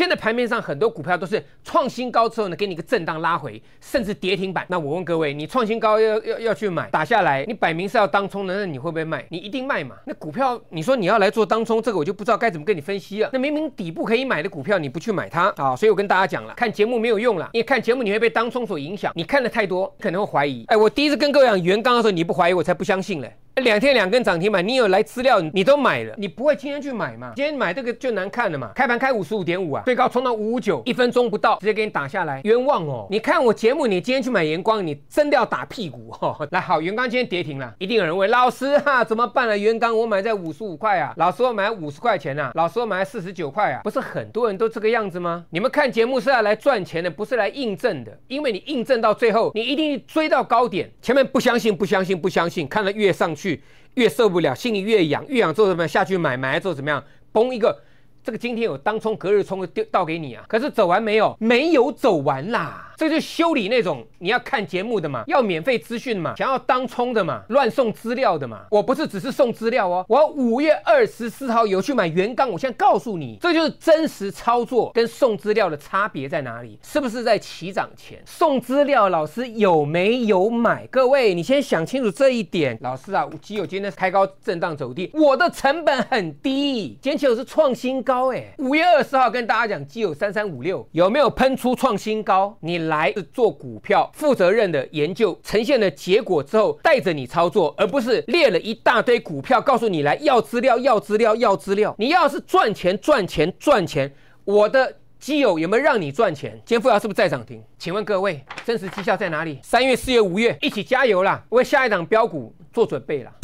现在盘面上很多股票都是创新高之后呢，给你个震荡拉回，甚至跌停板。那我问各位，你创新高要要要去买，打下来你摆明是要当冲的，那你会不会卖？你一定卖嘛？那股票你说你要来做当冲，这个我就不知道该怎么跟你分析了。那明明底部可以买的股票，你不去买它啊？所以我跟大家讲了，看节目没有用了，因为看节目你会被当冲所影响。你看的太多，可能会怀疑。哎，我第一次跟各位讲原刚的时候，你不怀疑，我才不相信嘞。两天两根涨停板，你有来资料你都买了，你不会今天去买嘛？今天买这个就难看了嘛？开盘开五十五点五啊，最高冲到五五九，一分钟不到直接给你打下来，冤枉哦！你看我节目，你今天去买元光，你真的要打屁股！哦！来，好，元光今天跌停了，一定有人问老师哈，怎么办了？元光我买在五十五块啊，老师我买五十块钱呐，老师我买四十九块啊，不是很多人都这个样子吗？你们看节目是要来赚钱的，不是来印证的，因为你印证到最后，你一定追到高点，前面不相信不相信不相信，看了越上去。越受不了，心里越痒，越痒做什么？下去买买做怎么样？崩一个，这个今天有当冲隔日冲的丢给你啊！可是走完没有？没有走完啦。这就修理那种你要看节目的嘛，要免费资讯嘛，想要当充的嘛，乱送资料的嘛。我不是只是送资料哦，我五月二十四号有去买原钢，我现在告诉你，这就是真实操作跟送资料的差别在哪里，是不是在起涨前送资料？老师有没有买？各位，你先想清楚这一点。老师啊，基友今天开高震荡走低，我的成本很低。基友是创新高哎，五月二十号跟大家讲，基友三三五六有没有喷出创新高？你。来做股票，负责任的研究，呈现了结果之后，带着你操作，而不是列了一大堆股票，告诉你来要资料，要资料，要资料。你要是赚钱，赚钱，赚钱，我的基友有没有让你赚钱？坚富要是不是在涨停？请问各位，真实绩效在哪里？三月、四月、五月，一起加油啦，为下一档标股做准备了。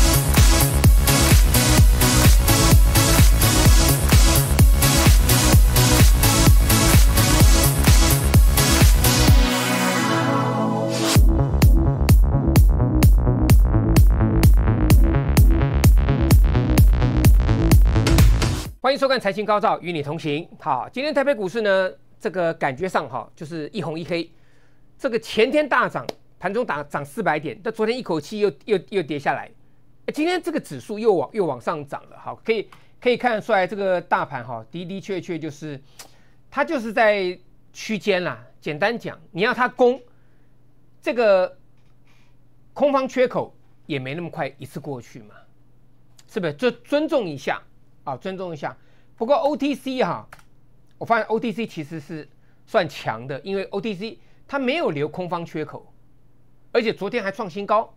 欢迎收看《财经高照与你同行》。好，今天台北股市呢，这个感觉上哈，就是一红一黑。这个前天大涨，盘中涨涨四百点，但昨天一口气又又又跌下来。今天这个指数又往又往上涨了。好，可以可以看得出来，这个大盘哈的的确确就是它就是在区间啦。简单讲，你要它攻这个空方缺口，也没那么快一次过去嘛？是不是？就尊重一下。啊，尊重一下。不过 OTC 哈，我发现 OTC 其实是算强的，因为 OTC 它没有留空方缺口，而且昨天还创新高，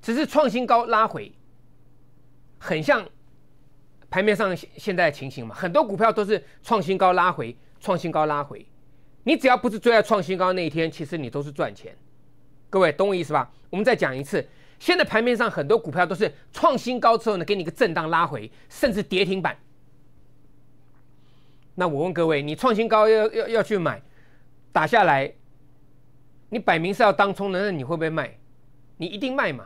只是创新高拉回，很像盘面上现在情形嘛。很多股票都是创新高拉回，创新高拉回，你只要不是追在创新高那一天，其实你都是赚钱。各位，懂我意思吧？我们再讲一次。现在盘面上很多股票都是创新高之后呢，给你个震荡拉回，甚至跌停板。那我问各位，你创新高要要要去买，打下来，你摆明是要当冲，那你会不会卖？你一定卖嘛？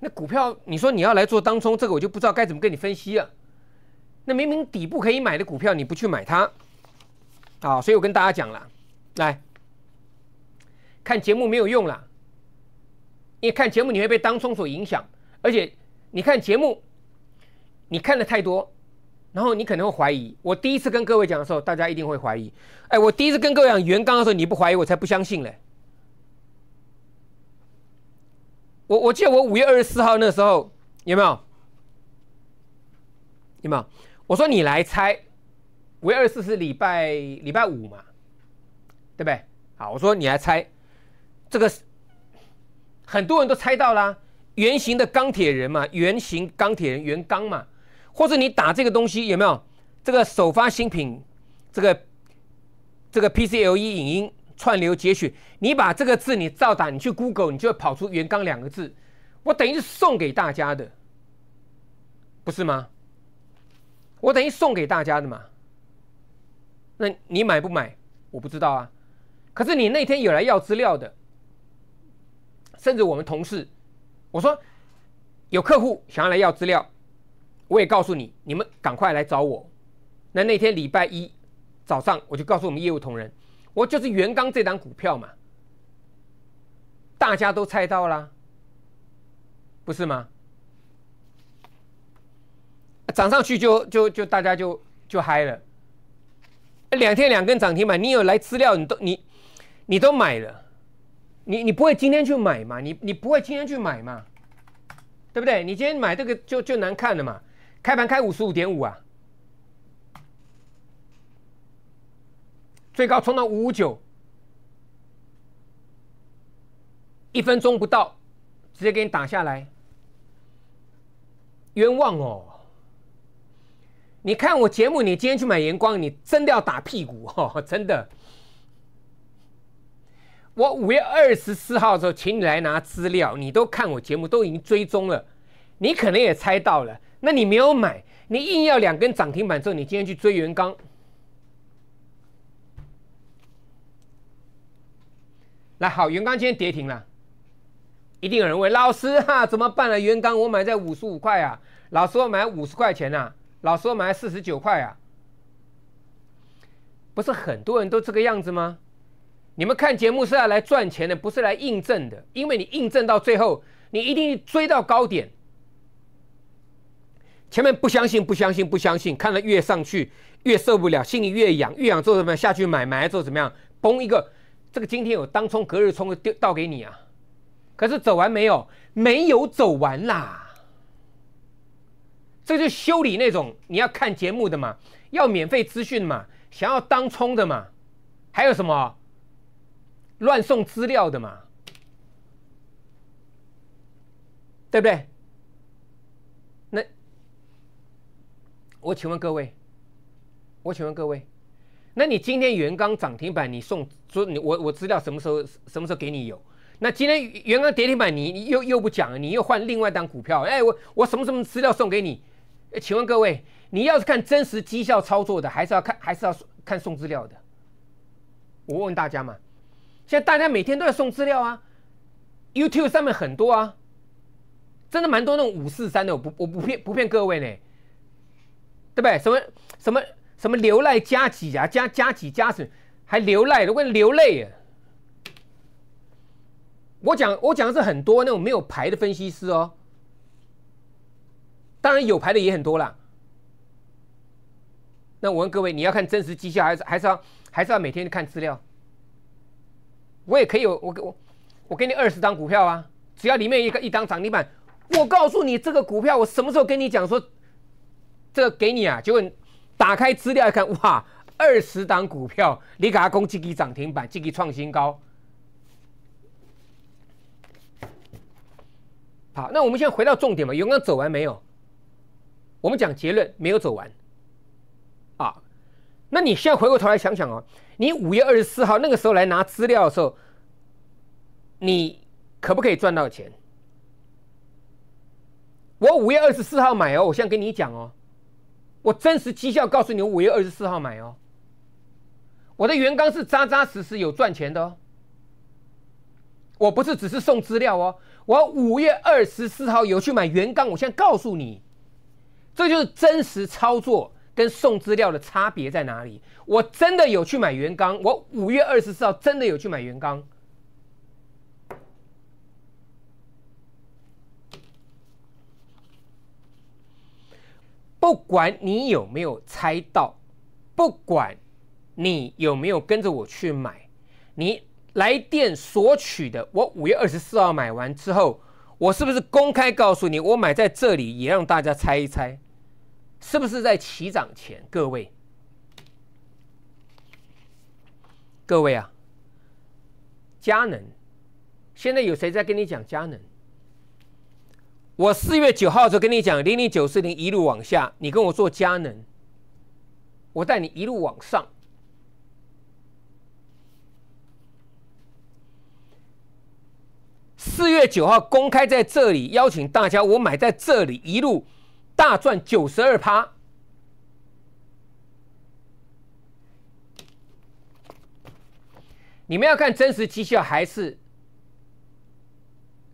那股票你说你要来做当冲，这个我就不知道该怎么跟你分析了。那明明底部可以买的股票，你不去买它，啊，所以我跟大家讲了，来看节目没有用了。你看节目，你会被当中所影响，而且你看节目，你看的太多，然后你可能会怀疑。我第一次跟各位讲的时候，大家一定会怀疑。哎，我第一次跟各位讲原刚的时候，你不怀疑，我才不相信嘞。我我记得我五月二十四号那时候，有没有？有没有？我说你来猜，五月二十四是礼拜礼拜五嘛？对不对？好，我说你来猜，这个。很多人都猜到啦，原型的钢铁人嘛，原型钢铁人圆钢嘛，或者你打这个东西有没有这个首发新品，这个这个 PCLE 影音串流节选，你把这个字你照打，你去 Google，你就跑出圆钢两个字，我等于是送给大家的，不是吗？我等于送给大家的嘛，那你买不买？我不知道啊，可是你那天有来要资料的。甚至我们同事，我说有客户想要来要资料，我也告诉你，你们赶快来找我。那那天礼拜一早上，我就告诉我们业务同仁，我就是元刚这档股票嘛，大家都猜到了，不是吗？涨上去就就就大家就就嗨了，两天两根涨停板，你有来资料，你都你你都买了。你你不会今天去买嘛？你你不会今天去买嘛？对不对？你今天买这个就就难看了嘛？开盘开五十五点五啊，最高冲到五五九，一分钟不到，直接给你打下来，冤枉哦！你看我节目，你今天去买阳光，你真的要打屁股哦，真的。我五月二十四号的时候，请你来拿资料，你都看我节目，都已经追踪了，你可能也猜到了。那你没有买，你硬要两根涨停板之后，你今天去追元刚。来，好，元刚今天跌停了，一定有人问老师哈，怎么办了？元刚我买在五十五块啊，老师我买五十块钱呐，老师我买四十九块啊，不是很多人都这个样子吗？你们看节目是要来赚钱的，不是来印证的。因为你印证到最后，你一定追到高点。前面不相信，不相信，不相信，看了越上去越受不了，心里越痒，越痒做什么？下去买买之后怎么样？崩一个，这个今天有当冲隔日冲的丢倒给你啊。可是走完没有？没有走完啦。这就修理那种你要看节目的嘛，要免费资讯嘛，想要当冲的嘛，还有什么？乱送资料的嘛，对不对？那我请问各位，我请问各位，那你今天元钢涨停板，你送，说你我我资料什么时候什么时候给你有？那今天元钢跌停板，你你又又不讲，你又换另外单股票，哎，我我什么什么资料送给你？请问各位，你要是看真实绩效操作的，还是要看，还是要看送资料的？我问大家嘛。现在大家每天都在送资料啊，YouTube 上面很多啊，真的蛮多那种五四三的，我不我不骗不骗各位呢，对不对？什么什么什么流泪加几啊，加加几加么，还流泪，我问流泪啊！我讲我讲的是很多那种没有牌的分析师哦，当然有牌的也很多啦。那我问各位，你要看真实绩效，还是还是要还是要每天看资料？我也可以有我给我我给你二十张股票啊，只要里面一个一张涨停板，我告诉你这个股票我什么时候跟你讲说，这个给你啊，结果打开资料一看，哇，二十档股票你给他攻击给涨停板，积极创新高。好，那我们现在回到重点有刚刚走完没有？我们讲结论没有走完。那你现在回过头来想想哦，你五月二十四号那个时候来拿资料的时候，你可不可以赚到钱？我五月二十四号买哦，我现在跟你讲哦，我真实绩效告诉你，五月二十四号买哦，我的原钢是扎扎实实有赚钱的哦，我不是只是送资料哦，我五月二十四号有去买原钢，我现在告诉你，这就是真实操作。跟送资料的差别在哪里？我真的有去买原钢，我五月二十四号真的有去买原钢。不管你有没有猜到，不管你有没有跟着我去买，你来电索取的，我五月二十四号买完之后，我是不是公开告诉你，我买在这里，也让大家猜一猜？是不是在起涨前？各位，各位啊，佳能，现在有谁在跟你讲佳能？我四月九号就跟你讲，零零九四零一路往下，你跟我做佳能，我带你一路往上。四月九号公开在这里邀请大家，我买在这里一路。大赚九十二趴，你们要看真实绩效还是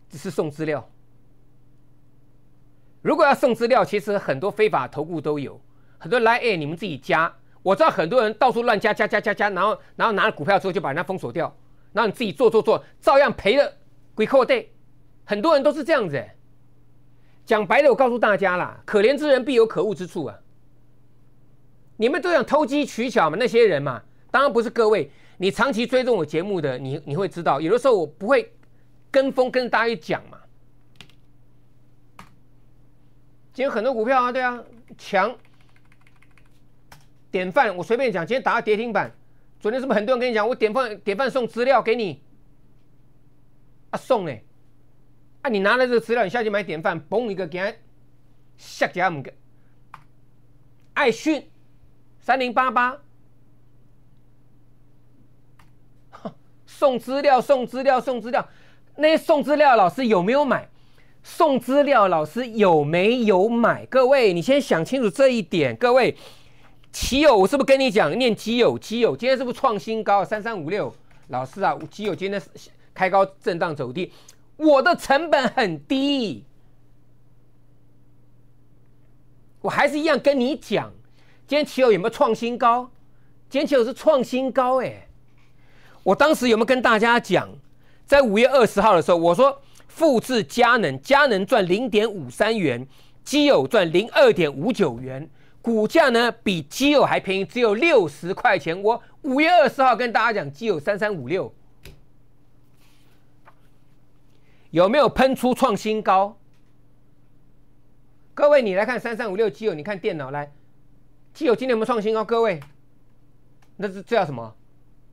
只是送资料？如果要送资料，其实很多非法投顾都有，很多人来，哎，你们自己加。我知道很多人到处乱加加加加加，然后然后拿了股票之后就把人家封锁掉，然后你自己做做做，照样赔了。鬼扣 d a y 很多人都是这样子。讲白了，我告诉大家啦，可怜之人必有可恶之处啊！你们都想偷机取巧嘛？那些人嘛，当然不是各位。你长期追踪我节目的，你你会知道，有的时候我不会跟风跟大家讲嘛。今天很多股票啊，对啊，强典范，我随便讲。今天打个跌停板，昨天是不是很多人跟你讲，我典范典范送资料给你啊，送呢？你拿了这资料，你下去买典范，嘣一个给他，瞎加五个。爱讯，三零八八，送资料，送资料，送资料。那些送资料老师有没有买？送资料老师有没有买？各位，你先想清楚这一点。各位基友，我是不是跟你讲，念基友，基友，今天是不是创新高？三三五六，老师啊，基友今天开高震荡走低。我的成本很低，我还是一样跟你讲，今天奇偶有没有创新高？今天奇偶是创新高哎！我当时有没有跟大家讲，在五月二十号的时候，我说复制佳能，佳能赚零点五三元，奇友赚零二点五九元，股价呢比奇友还便宜，只有六十块钱。我五月二十号跟大家讲，奇友三三五六。有没有喷出创新高？各位，你来看三三五六基友，你看电脑来，基友，今天没有创新高，各位，那是这叫什么？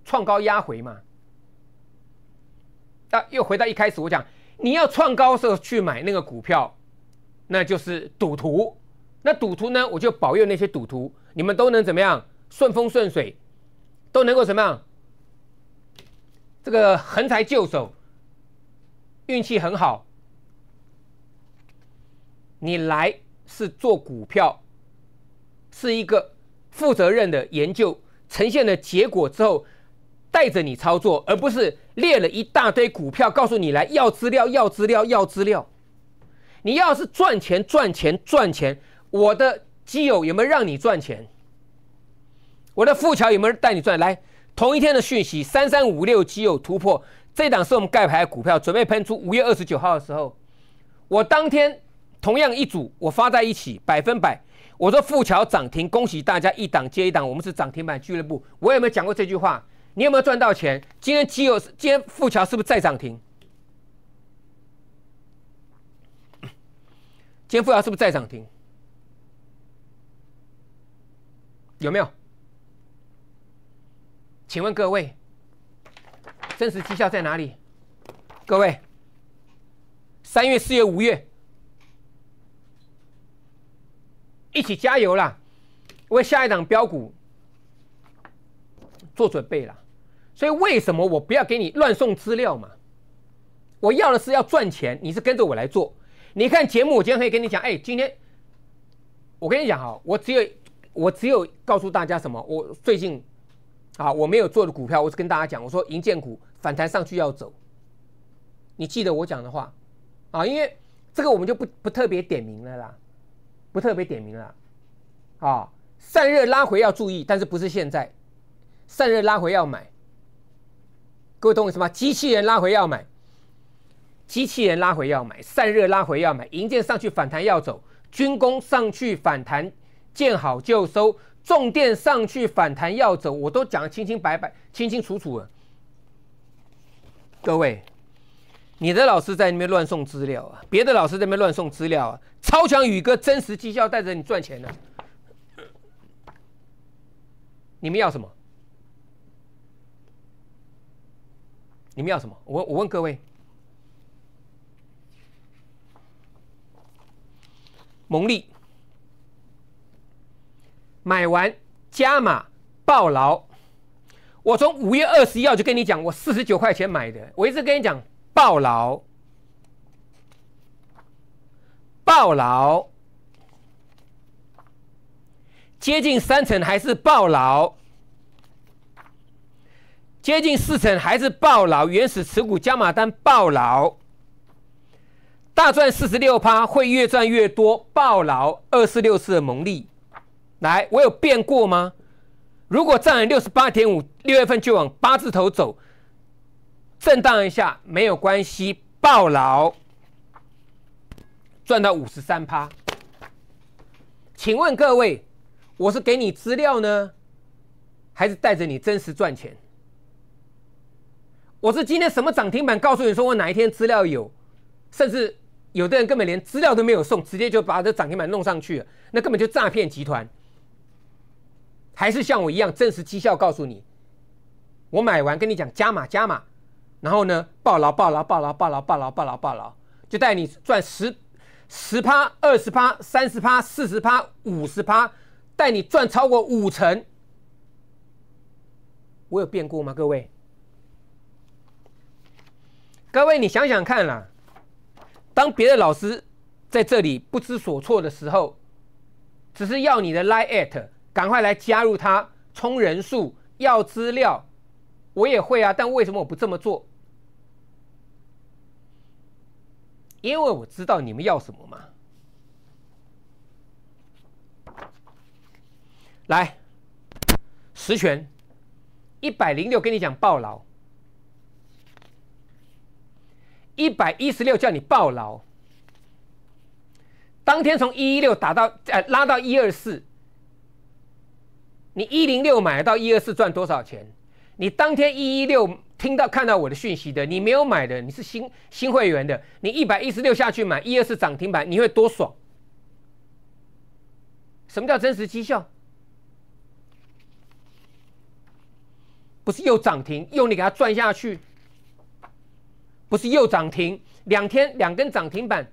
创高压回嘛？那又回到一开始我讲，你要创高时候去买那个股票，那就是赌徒。那赌徒呢，我就保佑那些赌徒，你们都能怎么样？顺风顺水，都能够怎么样？这个横财就手。运气很好，你来是做股票，是一个负责任的研究，呈现了结果之后带着你操作，而不是列了一大堆股票，告诉你来要资料，要资料，要资料。你要是赚钱，赚钱，赚钱，我的基友有没有让你赚钱？我的富桥有没有带你赚？来，同一天的讯息，三三五六基友突破。这档是我们盖牌股票，准备喷出五月二十九号的时候，我当天同样一组，我发在一起百分百，我说富桥涨停，恭喜大家一档接一档，我们是涨停板俱乐部。我有没有讲过这句话？你有没有赚到钱？今天只有今天富桥是不是在涨停？今天富桥是不是在涨停？有没有？请问各位？真实绩效在哪里？各位，三月、四月、五月，一起加油啦！为下一档标股做准备啦。所以为什么我不要给你乱送资料嘛？我要的是要赚钱，你是跟着我来做。你看节目，我今天可以跟你讲，哎，今天我跟你讲哈，我只有我只有告诉大家什么？我最近啊，我没有做的股票，我是跟大家讲，我说银建股。反弹上去要走，你记得我讲的话，啊，因为这个我们就不不特别点名了啦，不特别点名了，啊，散热拉回要注意，但是不是现在，散热拉回要买，各位懂我思吗？机器人拉回要买，机器人拉回要买，散热拉回要买，银建上去反弹要走，军工上去反弹见好就收，重电上去反弹要走，我都讲的清清白白、清清楚楚了。各位，你的老师在那边乱送资料啊？别的老师在那边乱送资料啊？超强宇哥真实绩效带着你赚钱呢，你们要什么？你们要什么？我我问各位，蒙利买完加码爆牢。我从五月二十一号就跟你讲，我四十九块钱买的，我一直跟你讲爆牢，爆牢，接近三成还是爆牢，接近四成还是爆牢，原始持股加码单爆牢，大赚四十六趴，会越赚越多，爆牢二四六四的蒙利，来，我有变过吗？如果站了六十八点五，六月份就往八字头走，震荡一下没有关系，暴牢赚到五十三趴。请问各位，我是给你资料呢，还是带着你真实赚钱？我是今天什么涨停板？告诉你说我哪一天资料有，甚至有的人根本连资料都没有送，直接就把这涨停板弄上去了，那根本就诈骗集团。还是像我一样真实绩效告诉你，我买完跟你讲加码加码，然后呢爆牢爆牢爆牢爆牢爆牢爆牢爆牢，就带你赚十十趴二十趴三十趴四十趴五十趴，带你赚超过五成。我有变过吗？各位，各位你想想看啦，当别的老师在这里不知所措的时候，只是要你的 lie at。赶快来加入他，充人数要资料，我也会啊，但为什么我不这么做？因为我知道你们要什么嘛。来，十全一百零六跟你讲报牢，一百一十六叫你报牢，当天从一一六打到呃拉到一二四。你一零六买到一二四赚多少钱？你当天一一六听到看到我的讯息的，你没有买的，你是新新会员的，你一百一十六下去买一二四涨停板，你会多爽？什么叫真实绩效？不是又涨停，又你给它赚下去，不是又涨停，两天两根涨停板。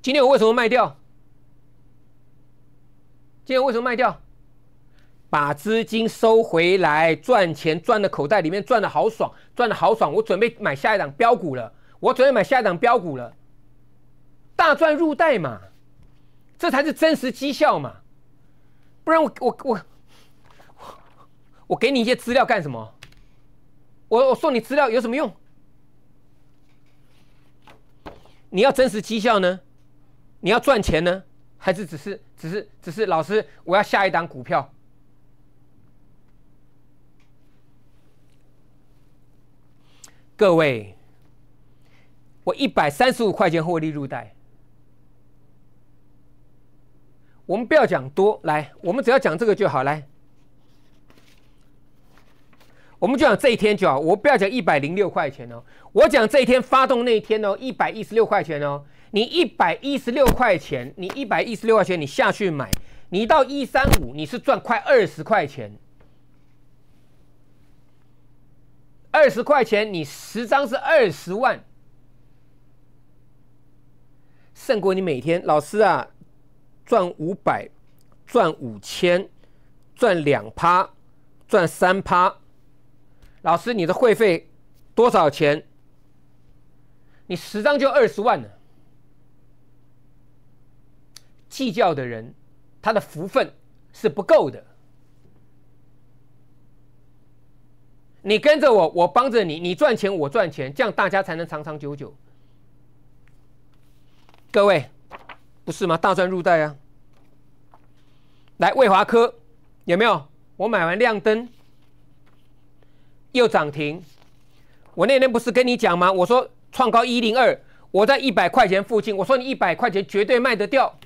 今天我为什么卖掉？今天为什么卖掉？把资金收回来，赚钱赚的口袋里面，赚的好爽，赚的好爽！我准备买下一档标股了，我准备买下一档标股了，大赚入袋嘛，这才是真实绩效嘛，不然我我我我给你一些资料干什么？我我送你资料有什么用？你要真实绩效呢？你要赚钱呢？还是只是只是只是，老师，我要下一单股票。各位，我一百三十五块钱获利入袋。我们不要讲多，来，我们只要讲这个就好，来，我们就讲这一天就好。我不要讲一百零六块钱哦，我讲这一天发动那一天哦，一百一十六块钱哦。你一百一十六块钱，你一百一十六块钱，你下去买，你到一三五，你是赚快二十块钱，二十块钱，你十张是二十万，胜过你每天老师啊，赚五百，赚五千，赚两趴，赚三趴，老师你的会费多少钱？你十张就二十万了。计较的人，他的福分是不够的。你跟着我，我帮着你，你赚钱，我赚钱，这样大家才能长长久久。各位，不是吗？大赚入袋啊！来，卫华科有没有？我买完亮灯又涨停。我那天不是跟你讲吗？我说创高一零二，我在一百块钱附近，我说你一百块钱绝对卖得掉。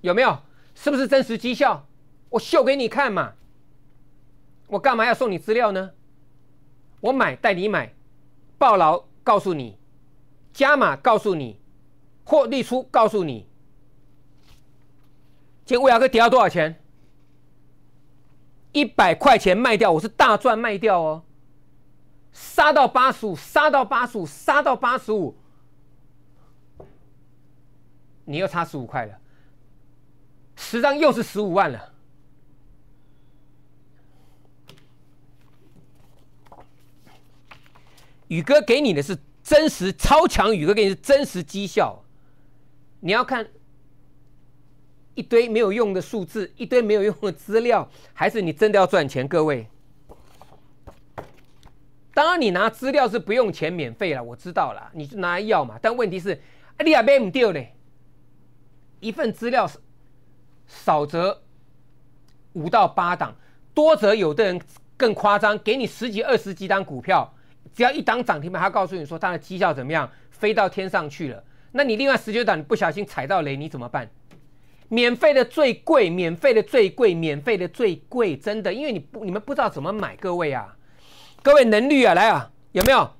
有没有？是不是真实绩效？我秀给你看嘛！我干嘛要送你资料呢？我买带你买，报牢告诉你，加码告诉你，获利出告诉你，这乌鸦哥底要多少钱？一百块钱卖掉，我是大赚卖掉哦！杀到八十五，杀到八十五，杀到八十五，你又差十五块了。十张又是十五万了。宇哥给你的是真实超强，宇哥给你是真实绩效。你要看一堆没有用的数字，一堆没有用的资料，还是你真的要赚钱？各位，当然你拿资料是不用钱，免费了，我知道了，你就拿来要嘛。但问题是，啊，你亚贝唔掉呢，一份资料。少则五到八档，多则有的人更夸张，给你十几、二十几档股票，只要一档涨停板，他告诉你说他的绩效怎么样，飞到天上去了。那你另外十九档，你不小心踩到雷，你怎么办？免费的最贵，免费的最贵，免费的最贵，真的，因为你不你们不知道怎么买，各位啊，各位能率啊，来啊，有没有？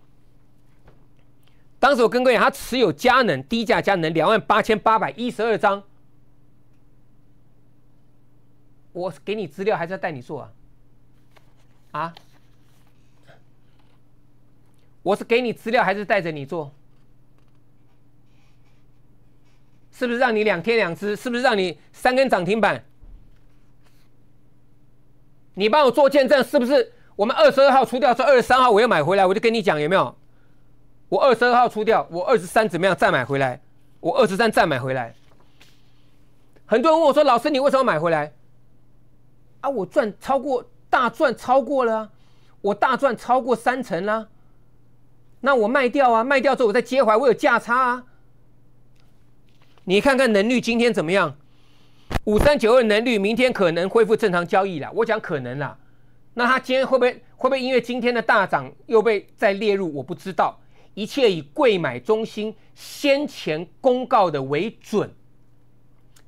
当时我跟各位，讲，他持有佳能低价佳能两万八千八百一十二张。我是给你资料还是要带你做啊？啊？我是给你资料还是带着你做？是不是让你两天两只？是不是让你三根涨停板？你帮我做见证，是不是？我们二十二号出掉，这二十三号我又买回来，我就跟你讲有没有？我二十二号出掉，我二十三怎么样？再买回来，我二十三再买回来。很多人问我说：“老师，你为什么买回来？”啊，我赚超过大赚超过了，我大赚超过三成啦，那我卖掉啊，卖掉之后我再接回，我有价差啊。你看看能率今天怎么样？五三九二能率明天可能恢复正常交易了，我讲可能啦。那它今天会不会会不会因为今天的大涨又被再列入？我不知道，一切以贵买中心先前公告的为准。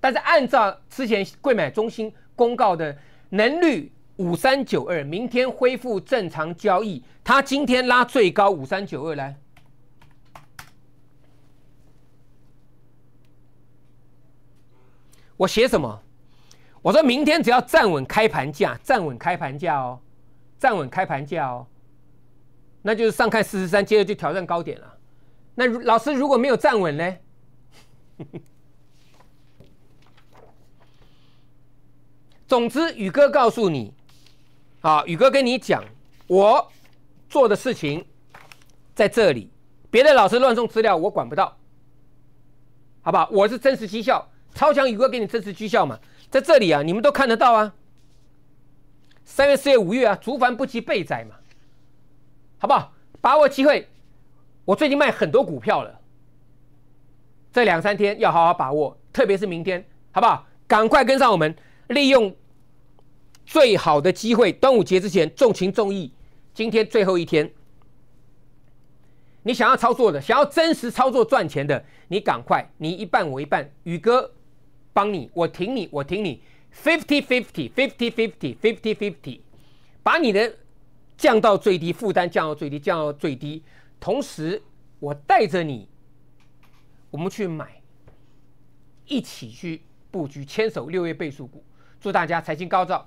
但是按照之前贵买中心公告的。能率五三九二，明天恢复正常交易。它今天拉最高五三九二来，我写什么？我说明天只要站稳开盘价，站稳开盘价哦，站稳开盘价哦，那就是上看四十三，接着就挑战高点了。那老师如果没有站稳呢？总之，宇哥告诉你，啊，宇哥跟你讲，我做的事情在这里，别的老师乱送资料我管不到，好吧？我是真实绩效，超强宇哥给你真实绩效嘛，在这里啊，你们都看得到啊。三月、四月、五月啊，竹篮不及被宰嘛，好不好？把握机会，我最近卖很多股票了，这两三天要好好把握，特别是明天，好不好？赶快跟上我们，利用。最好的机会，端午节之前重情重义。今天最后一天，你想要操作的，想要真实操作赚钱的，你赶快，你一半我一半，宇哥帮你，我挺你，我挺你，fifty fifty fifty fifty fifty fifty，把你的降到最低，负担降到最低，降到最低。同时，我带着你，我们去买，一起去布局牵手六月倍数股。祝大家财经高照！